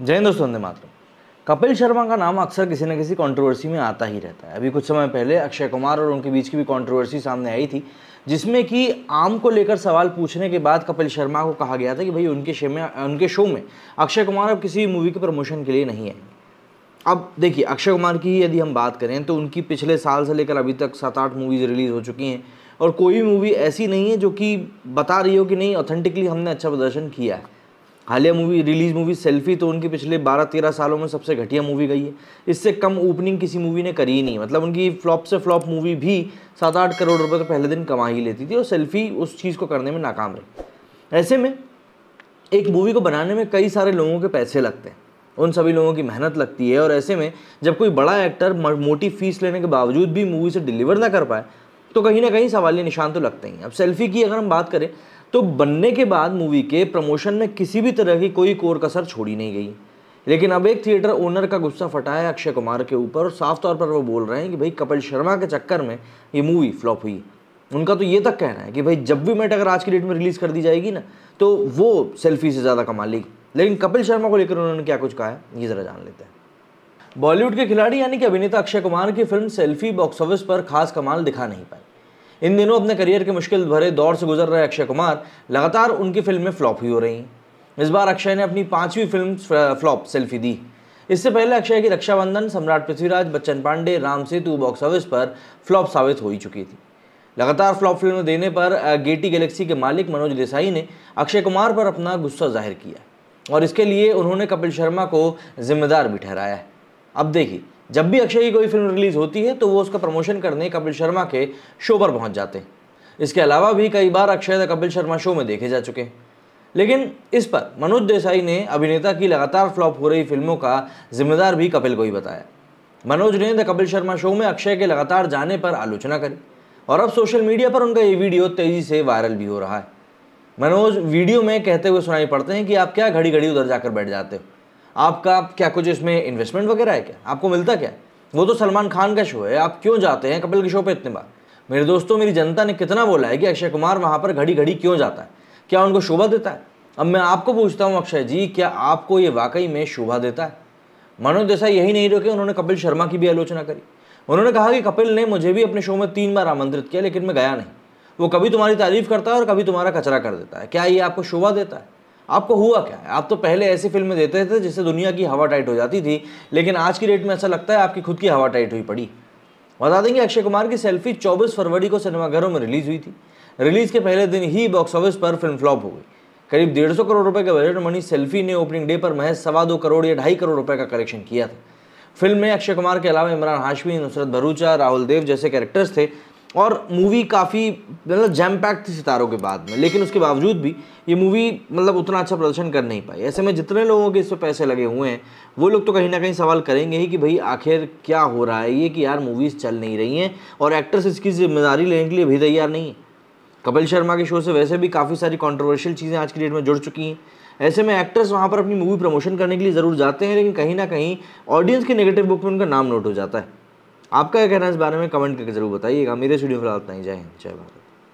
जय हिंद दोस्तों कपिल शर्मा का नाम अक्सर किसी न किसी कंट्रोवर्सी में आता ही रहता है अभी कुछ समय पहले अक्षय कुमार और उनके बीच की भी कंट्रोवर्सी सामने आई थी जिसमें कि आम को लेकर सवाल पूछने के बाद कपिल शर्मा को कहा गया था कि भाई उनके शो में उनके शो में अक्षय कुमार अब किसी मूवी के प्रमोशन के लिए नहीं आएंगे अब देखिए अक्षय कुमार की यदि हम बात करें तो उनकी पिछले साल से लेकर अभी तक सात आठ मूवीज़ रिलीज़ हो चुकी हैं और कोई मूवी ऐसी नहीं है जो कि बता रही हो कि नहीं ऑथेंटिकली हमने अच्छा प्रदर्शन किया है हालिया मूवी रिलीज मूवी सेल्फी तो उनकी पिछले 12-13 सालों में सबसे घटिया मूवी गई है इससे कम ओपनिंग किसी मूवी ने करी ही नहीं मतलब उनकी फ्लॉप से फ्लॉप मूवी भी सात आठ करोड़ रुपए तो पहले दिन कमा ही लेती थी और सेल्फी उस चीज़ को करने में नाकाम रही ऐसे में एक मूवी को बनाने में कई सारे लोगों के पैसे लगते हैं उन सभी लोगों की मेहनत लगती है और ऐसे में जब कोई बड़ा एक्टर मोटी फीस लेने के बावजूद भी मूवी से डिलीवर ना कर पाए तो कहीं ना कहीं सवाल निशान तो लगते ही अब सेल्फी की अगर हम बात करें तो बनने के बाद मूवी के प्रमोशन में किसी भी तरह की कोई कोर कसर छोड़ी नहीं गई लेकिन अब एक थिएटर ओनर का गुस्सा फटा है अक्षय कुमार के ऊपर और साफ तौर पर वो बोल रहे हैं कि भाई कपिल शर्मा के चक्कर में ये मूवी फ्लॉप हुई उनका तो ये तक कहना है कि भाई जब भी मैट अगर आज की डेट में रिलीज़ कर दी जाएगी ना तो वो सेल्फी से ज़्यादा कमा लेगी लेकिन कपिल शर्मा को लेकर उन्होंने क्या कुछ कहा है ये ज़रा जान लेते हैं बॉलीवुड के खिलाड़ी यानी कि अभिनेता अक्षय कुमार की फिल्म सेल्फी बॉक्स ऑफिस पर खास कमाल दिखा नहीं पाई इन दिनों अपने करियर के मुश्किल भरे दौर से गुजर रहे अक्षय कुमार लगातार उनकी फिल्में फ्लॉप ही हो रही इस बार अक्षय ने अपनी पांचवी फिल्म फ्लॉप सेल्फी दी इससे पहले अक्षय की रक्षाबंधन सम्राट पृथ्वीराज बच्चन पांडे राम सेतु बॉक्स ऑफिस पर फ्लॉप साबित हो ही चुकी थी लगातार फ्लॉप फिल्म देने पर गेटी गैलेक्सी के मालिक मनोज देसाई ने अक्षय कुमार पर अपना गुस्सा जाहिर किया और इसके लिए उन्होंने कपिल शर्मा को जिम्मेदार भी ठहराया अब देखिए जब भी अक्षय की कोई फिल्म रिलीज़ होती है तो वो उसका प्रमोशन करने कपिल शर्मा के शो पर पहुंच जाते हैं इसके अलावा भी कई बार अक्षय द कपिल शर्मा शो में देखे जा चुके हैं लेकिन इस पर मनोज देसाई ने अभिनेता की लगातार फ्लॉप हो रही फिल्मों का जिम्मेदार भी कपिल को ही बताया मनोज ने द कपिल शर्मा शो में अक्षय के लगातार जाने पर आलोचना करी और अब सोशल मीडिया पर उनका ये वीडियो तेज़ी से वायरल भी हो रहा है मनोज वीडियो में कहते हुए सुनाई पड़ते हैं कि आप क्या घड़ी घड़ी उधर जाकर बैठ जाते हो आपका क्या कुछ इसमें इन्वेस्टमेंट वगैरह है क्या आपको मिलता क्या वो तो सलमान खान का शो है आप क्यों जाते हैं कपिल के शो पे इतने बार मेरे दोस्तों मेरी जनता ने कितना बोला है कि अक्षय कुमार वहाँ पर घड़ी घड़ी क्यों जाता है क्या उनको शोभा देता है अब मैं आपको पूछता हूँ अक्षय जी क्या आपको ये वाकई में शोभा देता है मनोज देसाई यही नहीं रोके उन्होंने कपिल शर्मा की भी आलोचना करी उन्होंने कहा कि कपिल ने मुझे भी अपने शो में तीन बार आमंत्रित किया लेकिन मैं गया नहीं वो कभी तुम्हारी तारीफ करता है और कभी तुम्हारा कचरा कर देता है क्या ये आपको शोभा देता है आपको हुआ क्या है आप तो पहले ऐसी फिल्में देते थे जिससे दुनिया की हवा टाइट हो जाती थी लेकिन आज की डेट में ऐसा लगता है आपकी खुद की हवा टाइट हुई पड़ी बता देंगे अक्षय कुमार की सेल्फी 24 फरवरी को सिनेमाघरों में रिलीज हुई थी रिलीज के पहले दिन ही बॉक्स ऑफिस पर फिल्म फ्लॉप हो गई करीब डेढ़ सौ करोड़ रुपए का बजट मनी सेल्फी ने ओपनिंग डे पर महज सवा दो करोड़ या ढाई करोड़ रुपए का कलेक्शन किया था फिल्म में अक्षय कुमार के अलावा इमरान हाशमी नुसरत भरूचा राहुल देव जैसे कैरेक्टर्स थे और मूवी काफ़ी मतलब जैम पैक थी सितारों के बाद में लेकिन उसके बावजूद भी ये मूवी मतलब उतना अच्छा प्रदर्शन कर नहीं पाई ऐसे में जितने लोगों के इस पर पैसे लगे हुए हैं वो लोग तो कहीं ना कहीं सवाल करेंगे ही कि भाई आखिर क्या हो रहा है ये कि यार मूवीज़ चल नहीं रही हैं और एक्टर्स इसकी जिम्मेदारी लेने के लिए भी तैयार नहीं है कपिल शर्मा के शो से वैसे भी काफ़ी सारी कॉन्ट्रोवर्शियल चीज़ें आज की डेट में जुड़ चुकी हैं ऐसे में एक्टर्स वहाँ पर अपनी मूवी प्रमोशन करने के लिए ज़रूर जाते हैं लेकिन कहीं ना कहीं ऑडियंस के नेगेटिव बुक में उनका नाम नोट हो जाता है आपका क्या कहना है इस बारे में कमेंट करके जरूर बताइएगा मेरे स्टूडियो फिलहाल इतना ही जय हिंद जय भारत